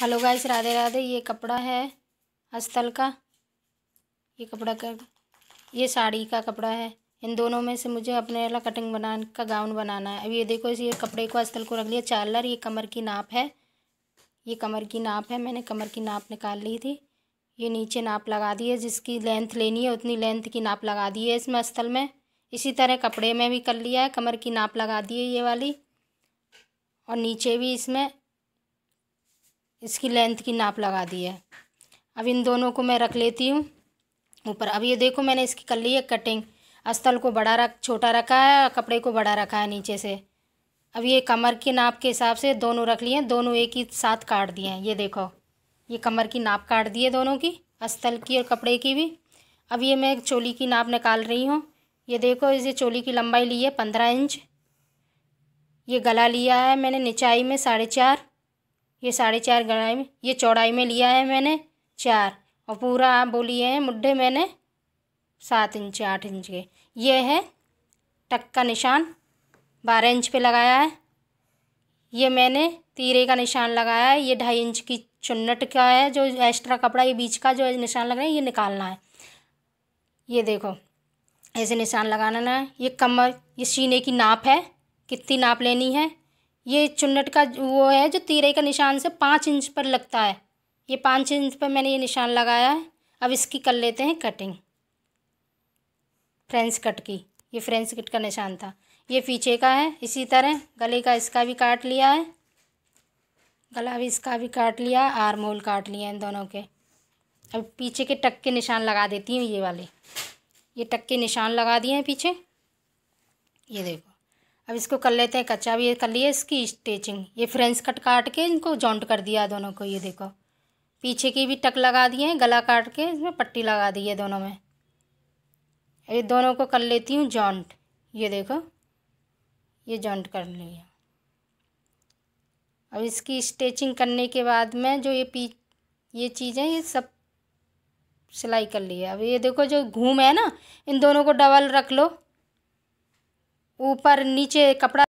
hello guys Radhe Radhe ये कपड़ा है अस्तल का ये कपड़ा का ये साड़ी का कपड़ा है इन दोनों में से मुझे अपने वाला कटिंग बना का गाउन बनाना है अब ये देखो इस ये कपड़े को अस्तल को रख लिया चालर ये कमर की नाप है ये कमर की नाप है मैंने कमर की नाप निकाल ली थी ये नीचे नाप लगा दी है जिसकी लेंथ लेनी है उतनी लेंथ की नाप लगा दी है इसमें अस्तल में इसी तरह कपड़े में भी कर लिया है कमर की नाप लगा दी है ये वाली और नीचे भी इसमें इसकी लेंथ की नाप लगा दी है अब इन दोनों को मैं रख लेती हूँ ऊपर अब ये देखो मैंने इसकी कर ली है कटिंग अस्तल को बड़ा रख छोटा रखा है कपड़े को बड़ा रखा है नीचे से अब ये कमर की नाप के हिसाब से दोनों रख लिए दोनों एक ही साथ काट दिए हैं ये देखो ये कमर की नाप काट दी है दोनों की अस्तल की और कपड़े की भी अब ये मैं चोली की नाप निकाल रही हूँ ये देखो इसे चोली की लंबाई ली है पंद्रह इंच ये गला लिया है मैंने निचाई में साढ़े चार ये साढ़े चार गढ़ाई में ये चौड़ाई में लिया है मैंने चार और पूरा आप बोलिए हैं मुड्ढे मैंने सात इंच आठ इंच के ये है टक का निशान बारह इंच पे लगाया है ये मैंने तीरे का निशान लगाया है ये ढाई इंच की चुन्नट का है जो एक्स्ट्रा कपड़ा ये बीच का जो निशान लग रहा है ये निकालना है ये देखो ऐसे निशान लगाना ना है ये कमर ये सीने की नाप है कितनी नाप लेनी है ये चुन्नट का वो है जो तीरे का निशान से पाँच इंच पर लगता है ये पाँच इंच पर मैंने ये निशान लगाया है अब इसकी कर लेते हैं कटिंग फ्रेंच कट की ये फ्रेंच कट का निशान था ये पीछे का है इसी तरह गले का इसका भी काट लिया है गला भी इसका भी काट लिया आर मोल काट लिया इन दोनों के अब पीछे के टक के निशान लगा देती हूँ ये वाले ये टक के निशान लगा दिए हैं पीछे ये देखो अब इसको कर लेते हैं कच्चा भी कर लिए इसकी स्टिचिंग ये फ्रेंच कट काट के इनको जॉइंट कर दिया दोनों को ये देखो पीछे की भी टक लगा दिए हैं गला काट के इसमें पट्टी लगा दी है दोनों में ये दोनों को कर लेती हूँ जॉइंट ये देखो ये जॉइंट कर लिया अब इसकी स्टिचिंग करने के बाद में जो ये पी ये चीज़ें ये सब सिलाई कर ली है अब ये देखो जो घूम है ना इन दोनों को डबल रख लो ऊपर नीचे कपड़ा--